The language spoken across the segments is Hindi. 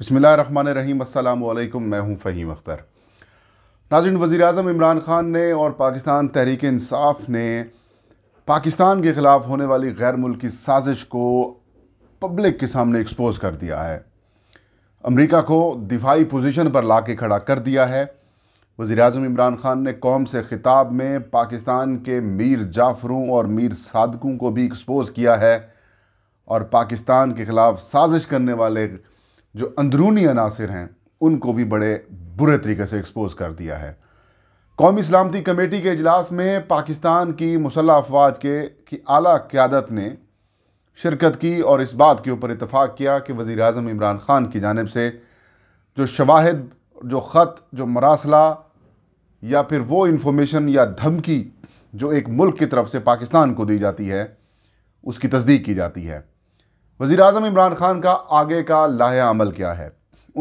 बसमिल रहीम अल्लाम मैं हूं फ़हीम अख्तर नाजिन वज़ी अजम इमरान ख़ान ने और पाकिस्तान तहरीक इंसाफ ने पाकिस्तान के ख़िलाफ़ होने वाली गैर मुल्की साजिश को पब्लिक के सामने एक्सपोज कर दिया है अमरीका को दिफाई पोजीशन पर ला के खड़ा कर दिया है वज़ी अजम इमरान ख़ान ने कौम से ख़िताब में पाकिस्तान के मीर जाफरों और मीर सादकों को भी एक्सपोज़ किया है और पाकिस्तान के ख़िलाफ़ साजिश करने वाले जो अंदरूनी अनासर हैं उनको भी बड़े बुरे तरीके से एक्सपोज कर दिया है कौमी सलामती कमेटी के अजलास में पाकिस्तान की मुसल्ह अफवाज के की आला क़्यादत ने शिरकत की और इस बात के ऊपर इतफ़ाक़ किया कि वज़ी अजम इमरान ख़ान की जानब से जो शवाहद जो ख़त जो मरासला या फिर वो इन्फॉर्मेशन या धमकी जो एक मुल्क की तरफ से पाकिस्तान को दी जाती है उसकी तस्दीक की जाती है वज़ी अजम इमरान खान का आगे का लाह अमल क्या है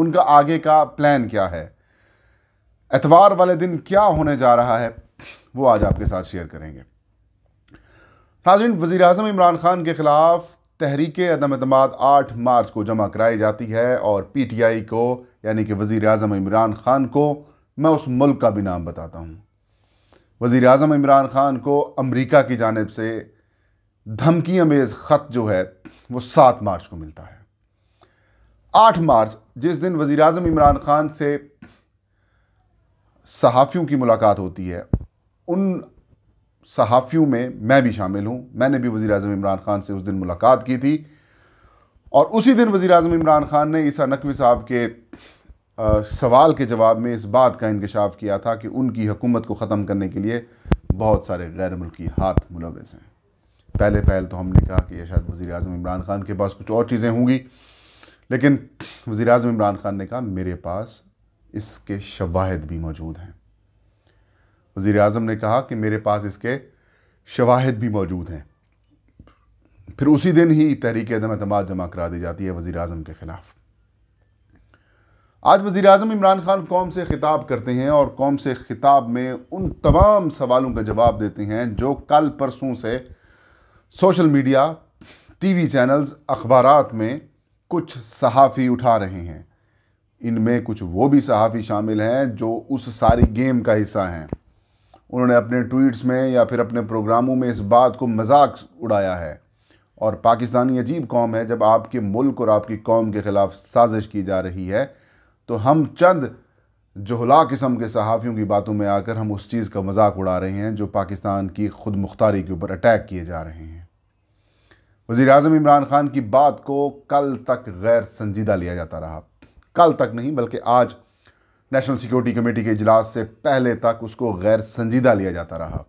उनका आगे का प्लान क्या है एतवार वाले दिन क्या होने जा रहा है वो आज आपके साथ शेयर करेंगे नाजिन वज़ी अजम इमरान खान के ख़िलाफ़ तहरीक अदम अतमाद आठ मार्च को जमा कराई जाती है और पी टी आई को यानी कि वज़ी अजम इमरान ख़ान को मैं उस मुल्क का भी नाम बताता हूँ वज़ी अजम इमरान ख़ान को अमरीका की जानब से धमकी अमेज ख़त जो है वो सात मार्च को मिलता है आठ मार्च जिस दिन वज़ी अजम इमरान ख़ान से सहाफ़ियों की मुलाकात होती है उन सहाफ़ियों में मैं भी शामिल हूँ मैंने भी वज़ी अजम इमरान ख़ान से उस दिन मुलाकात की थी और उसी दिन वज़ी अजम इमरान ख़ान ने ईसा नकवी साहब के आ, सवाल के जवाब में इस बात का इंकशाफ किया था कि उनकी हुकूमत को ख़त्म करने के लिए बहुत सारे गैर मुल्की हाथ मुलवस हैं पहले पहल तो हमने कहा कि यह शायद वज़ी अजम इमरान ख़ान के पास कुछ और चीज़ें होंगी लेकिन वज़ी अजम इमरान ख़ान ने कहा मेरे पास इसके शवाहद भी मौजूद हैं वज़ी अजम ने कहा कि मेरे पास इसके शवाहद भी मौजूद हैं फिर उसी दिन ही तहरीक अदम अतम जमा करा दी जाती है वज़ी अजम के ख़िलाफ़ आज वज़ी अजम इमरान ख़ान कौम से ख़िताब करते हैं और कौम से ख़िताब में उन तमाम सवालों का जवाब देते हैं जो कल परसों से सोशल मीडिया टीवी चैनल्स अखबार में कुछ सहाफ़ी उठा रहे हैं इनमें कुछ वो भी सहाफ़ी शामिल हैं जो उस सारी गेम का हिस्सा हैं उन्होंने अपने ट्वीट्स में या फिर अपने प्रोग्रामों में इस बात को मजाक उड़ाया है और पाकिस्तानी अजीब कौम है जब आपके मुल्क और आपकी कौम के ख़िलाफ़ साजिश की जा रही है तो हम चंद जहला किस्म के सहाफ़ियों की बातों में आकर हम उस चीज़ का मजाक उड़ा रहे हैं जो पाकिस्तान की खुद मुख्तारी के ऊपर अटैक किए जा रहे हैं वजीर अजम इमरान ख़ान की बात को कल तक गैर संजीदा लिया जाता रहा कल तक नहीं बल्कि आज नेशनल सिक्योरिटी कमेटी के इजलास से पहले तक उसको गैर संजीदा लिया जाता रहा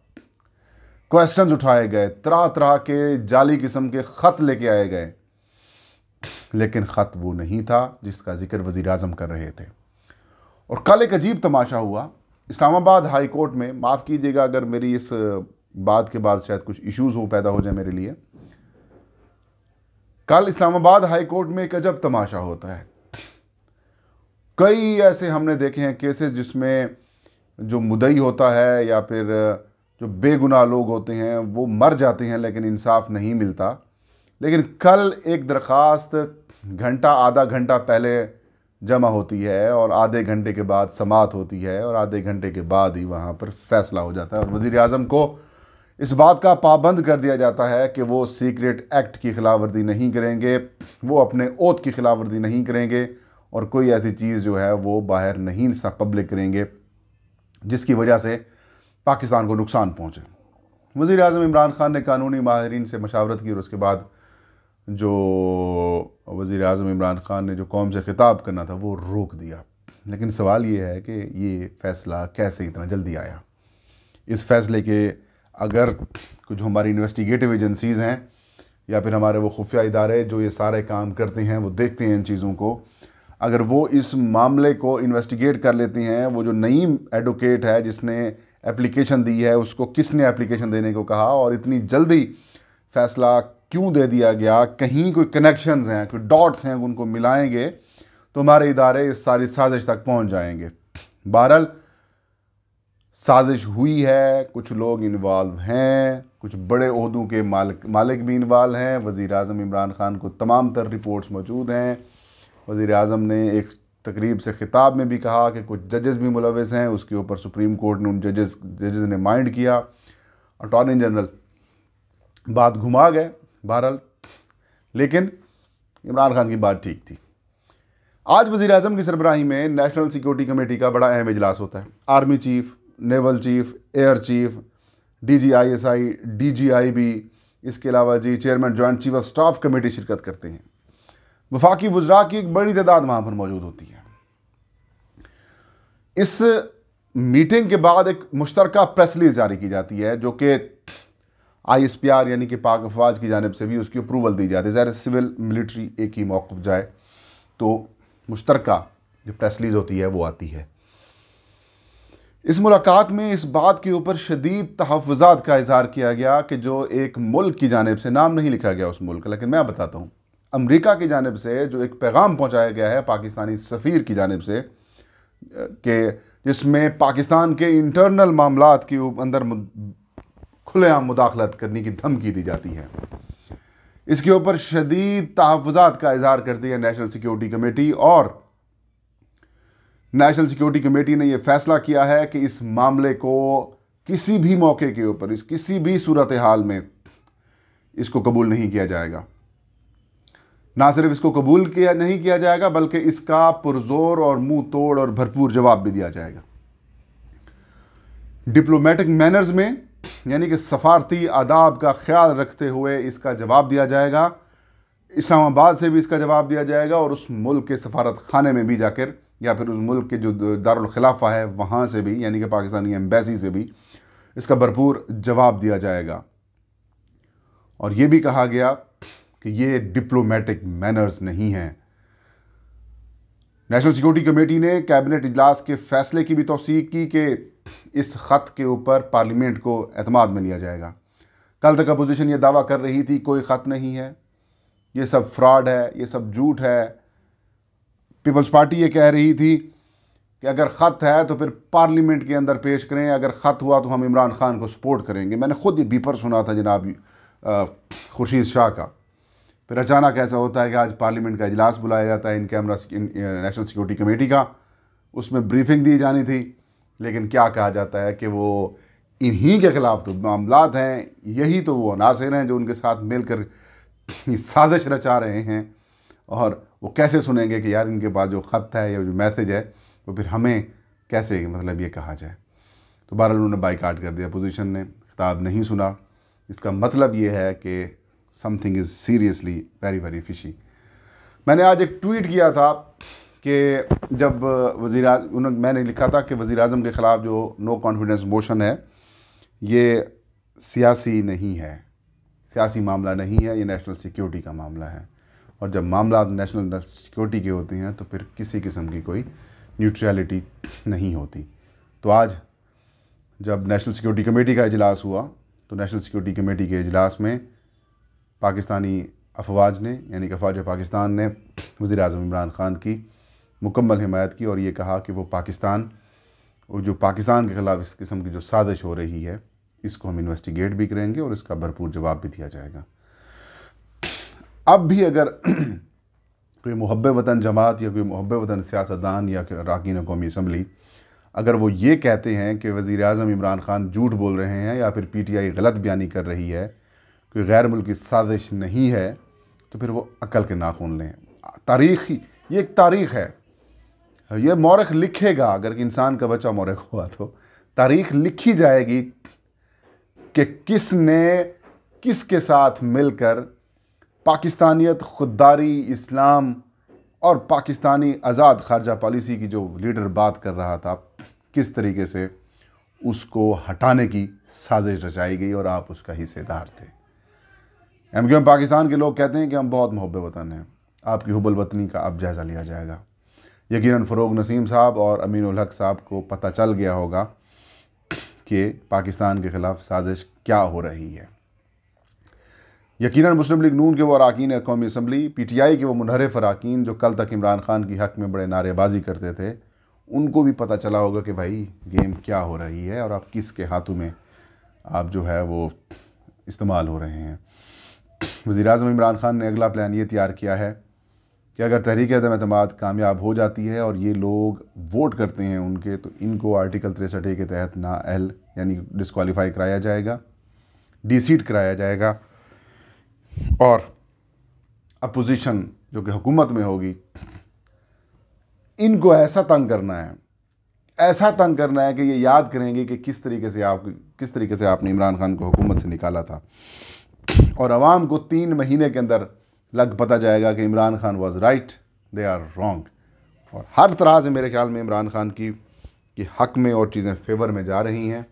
क्वेश्चंस उठाए गए तरह तरह के जाली किस्म के ख़त लेके आए गए लेकिन ख़त वो नहीं था जिसका जिक्र वज़ी अजम कर रहे थे और कल एक अजीब तमाशा हुआ इस्लामाबाद हाई कोर्ट में माफ़ कीजिएगा अगर मेरी इस बात के बाद शायद कुछ इश्यूज़ हो पैदा हो जाए मेरे लिए कल इस्लामाबाद हाई कोर्ट में एक अजब तमाशा होता है कई ऐसे हमने देखे हैं केसेस जिसमें जो मुदई होता है या फिर जो बेगुनाह लोग होते हैं वो मर जाते हैं लेकिन इंसाफ नहीं मिलता लेकिन कल एक दरख्वास्त घंटा आधा घंटा पहले जमा होती है और आधे घंटे के बाद समात होती है और आधे घंटे के बाद ही वहाँ पर फैसला हो जाता है और वज़ी अजम को इस बात का पाबंद कर दिया जाता है कि वो सीक्रेट एक्ट की खिलाफवर्दी नहीं करेंगे वो अपने ओत की खिलाफवर्जी नहीं करेंगे और कोई ऐसी चीज़ जो है वो बाहर नहीं पब्लिक करेंगे जिसकी वजह से पाकिस्तान को नुकसान पहुँचे वज़ी अजम इमरान ख़ान ने कानूनी माहरीन से मशावरत की और उसके बाद जो वज़ी अजम इमरान ख़ान ने जो कौम से खिताब करना था वो रोक दिया लेकिन सवाल ये है कि ये फ़ैसला कैसे इतना जल्दी आया इस फैसले के अगर कुछ हमारी इन्वेस्टिगेटिव एजेंसीज़ हैं या फिर हमारे वो खुफिया इदारे जो ये सारे काम करते हैं वो देखते हैं इन चीज़ों को अगर वो इस मामले को इन्वेस्टिगेट कर लेती हैं वो जो नई एडवोकेट है जिसने एप्लीकेशन दी है उसको किसने एप्लीकेशन देने को कहा और इतनी जल्दी फैसला क्यों दे दिया गया कहीं कोई कनेक्शन हैं कोई डॉट्स हैं उनको मिलाएंगे तो हमारे इदारे इस सारी साजिश तक पहुंच जाएंगे बहरहाल साजिश हुई है कुछ लोग इन्वॉल्व हैं कुछ बड़े अहदों के मालिक मालिक भी इन्वाल्व हैं वज़ी अजम इमरान ख़ान को तमाम तर रिपोर्ट्स मौजूद हैं वज़ी अजम ने एक तकरीब से ख़िताब में भी कहा कि कुछ जजेस भी मुलवस हैं उसके ऊपर सुप्रीम कोर्ट ने उन जजेस जजेस ने माइंड किया अटॉर्नी जनरल बात घुमा गए बहरहाल लेकिन इमरान खान की बात ठीक थी आज वज़ी अजम की सरबराही में नेशनल सिक्योरिटी कमेटी का बड़ा अहम इजलास होता है army chief naval chief air chief D G I S I D G I B इसके अलावा जी chairman joint chief of staff committee शिरकत करते हैं वफाकी वज्रा की एक बड़ी तादाद वहां पर मौजूद होती है इस मीटिंग के बाद एक मुश्तरक प्रेस रिलीज जारी की जाती है जो कि आई एस पी आर यानी कि पाक अफवाज की जानब से भी उसकी अप्रूवल दी जाती है ज़ाहिर सिविल मिलिट्री एक ही मौक़ जाए तो मुश्तरक जो प्रेस रिलीज होती है वो आती है इस मुलाकात में इस बात के ऊपर शदीद तहफ़ात का इजहार किया गया कि जो एक मुल्क की जानब से नाम नहीं लिखा गया उस मुल्क लेकिन मैं बताता हूँ अमरीका की जानब से जो एक पैगाम पहुँचाया गया है पाकिस्तानी सफ़ीर की जानब से कि जिसमें पाकिस्तान के इंटरनल मामला के अंदर खुलेआम मुदाखलत करने की धमकी दी जाती है इसके ऊपर शदीद तहफ़ात का इजहार करती है नेशनल सिक्योरिटी कमेटी और नेशनल सिक्योरिटी कमेटी ने यह फैसला किया है कि इस मामले को किसी भी मौके के ऊपर इस किसी भी सूरत हाल में इसको कबूल नहीं किया जाएगा ना सिर्फ इसको कबूल किया नहीं किया जाएगा बल्कि इसका पुरजोर और मुंह तोड़ और भरपूर जवाब भी दिया जाएगा डिप्लोमेटिक मैनर्स में यानी कि सफारती आदाब का ख्याल रखते हुए इसका जवाब दिया जाएगा इस्लामाबाद से भी इसका जवाब दिया जाएगा और उस मुल्क के सफारत खाने में भी जाकर या फिर उस मुल्क के जो दारखिलाफ़ा है वहाँ से भी यानी कि पाकिस्तानी एम्बेसी से भी इसका भरपूर जवाब दिया जाएगा और ये भी कहा गया कि ये डिप्लोमेटिक मैनर्स नहीं हैं नेशनल सिक्योरिटी कमेटी ने कैबिनेट इजलास के फैसले की भी तोसीक की कि इस ख़त के ऊपर पार्लियामेंट को अतमाद में लिया जाएगा कल तक अपोजिशन ये दावा कर रही थी कोई ख़त नहीं है ये सब फ्रॉड है ये सब झूठ है पीपल्स पार्टी ये कह रही थी कि अगर ख़त है तो फिर पार्लियामेंट के अंदर पेश करें अगर ख़त हुआ तो हम इमरान ख़ान को सपोर्ट करेंगे मैंने ख़ुद ये बीपर सुना था जनाब खुर्शीद शाह का फिर अचानक ऐसा होता है कि आज पार्लियामेंट का इजलास बुलाया जाता है in camera national security committee का उसमें ब्रीफिंग दी जानी थी लेकिन क्या कहा जाता है कि वो इन्हीं के ख़िलाफ़ तो मामला हैं यही तो वो अनासर हैं जो उनके साथ मिलकर साजिश रचा रहे हैं और वो कैसे सुनेंगे कि यार इनके पास जो ख़त है या जो मैसेज है वो फिर हमें कैसे मतलब ये कहा जाए तो बहरहाल उन्होंने बाइकाट कर दिया अपोजिशन ने खिताब नहीं सुना इसका मतलब ये है कि something is seriously very very fishy मैंने आज एक ट्वीट किया था कि जब वज़ी उन्होंने मैंने लिखा था कि वज़ी अजम के ख़िलाफ़ जो नो कॉन्फिडेंस मोशन है ये सियासी नहीं है सियासी मामला नहीं है ये नेशनल सिक्योरिटी का मामला है और जब मामला नेशनल सिक्योरिटी के होते हैं तो फिर किसी किस्म की कोई न्यूट्रलिटी नहीं होती तो आज जब नेशनल सिक्योरिटी कमेटी का इजलास हुआ तो नेशनल सिक्योरिटी कमेटी के इजलास में पाकिस्तानी अफवाज ने यानी कि अफवाज पाकिस्तान ने वज़ी अजम इमरान ख़ान की मुकम्मल हमायत की और ये कहा कि वो पाकिस्तान और जो पाकिस्तान के ख़िलाफ़ इस किस्म की जो साजिश हो रही है इसको हम इन्वेस्टिगेट भी करेंगे और इसका भरपूर जवाब भी दिया जाएगा अब भी अगर कोई मुहब वतन जमात या कोई मुहब वतन सियासतदान या अरकान कौमी असम्बली अगर वो ये कहते हैं कि वज़ी अजम इमरान ख़ान झूठ बोल रहे हैं या फिर पी टी आई गलत बयानी कर रही है कोई गैर मुल्की साजिश नहीं है तो फिर वो अकल के नाखून लें तारीखी ये एक तारीख़ है ये मौरख लिखेगा अगर इंसान का बच्चा मौरख हुआ तो तारीख लिखी जाएगी कि किसने किसके साथ मिलकर पाकिस्तानियत खुददारी इस्लाम और पाकिस्तानी आज़ाद खारजा पॉलिसी की जो लीडर बात कर रहा था किस तरीके से उसको हटाने की साजिश रचाई गई और आप उसका हिस्सेदार थे एम क्यू पाकिस्तान के लोग कहते हैं कि हम बहुत मोहब्बत वतन हैं आपकी हुबल वतनी का अब जायज़ा लिया जाएगा यकीन फ़रोग नसीम साहब और अमीन उलहक साहब को पता चल गया होगा कि पाकिस्तान के ख़िलाफ़ साजिश क्या हो रही है यकीन मुस्लिम लीग नून के वो अरकान कौमी असम्बली पी टी आई के वो मुनहरफ अरकान जो कल तक इमरान खान की हक़ में बड़े नारेबाजी करते थे उनको भी पता चला होगा कि भाई गेम क्या हो रही है और आप किस के हाथों में आप जो है वो इस्तेमाल हो रहे हैं वज़ी अजम इमरान खान ने अगला प्लान ये तैयार किया है कि अगर तहरीक अदम कामयाब हो जाती है और ये लोग वोट करते हैं उनके तो इनको आर्टिकल तिरसठ के तहत ना अहल यानी डिसकॉलीफाई कराया जाएगा डी सीट कराया जाएगा और अपोजिशन जो कि हुकूमत में होगी इनको ऐसा तंग करना है ऐसा तंग करना है कि ये याद करेंगे कि किस तरीके से आप किस तरीके से आपने इमरान खान को हुकूमत से निकाला था और आवाम को तीन महीने के अंदर लग पता जाएगा कि Imran Khan was right they are wrong और हर तरह से मेरे ख्याल में इमरान खान की कि हक में और चीज़ें फेवर में जा रही हैं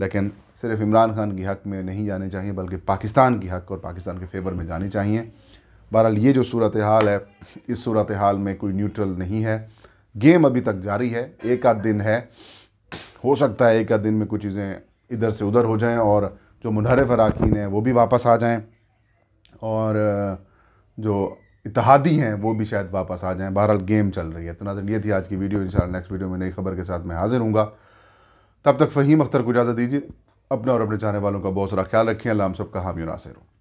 लेकिन सिर्फ इमरान खान के हक में नहीं जाने चाहिए बल्कि पाकिस्तान की हक और पाकिस्तान के फेवर में जानी चाहिए बहरहाल ये जो सूरत हाल है इस सूरत हाल में कोई न्यूट्रल नहीं है गेम अभी तक जारी है एक आध दिन है हो सकता है एक आध दिन में कुछ चीज़ें इधर से उधर हो जाएं और जो मुनहरफ अरकान हैं वो भी वापस आ जाएं और जो इतिहादी हैं वो भी शायद वापस आ जाएं बहरहाल गेम चल रही है तो नाजन ये थी आज की वीडियो इन नेक्स्ट वीडियो में नई खबर के साथ मैं हाज़िर हूँ तब तक फ़हीम अख्तर को इजाज़त दीजिए अपना और अपने चाहने वालों का बहुत सारा ख्याल रखें अल्लाह हम सबका हामी नासिर हूँ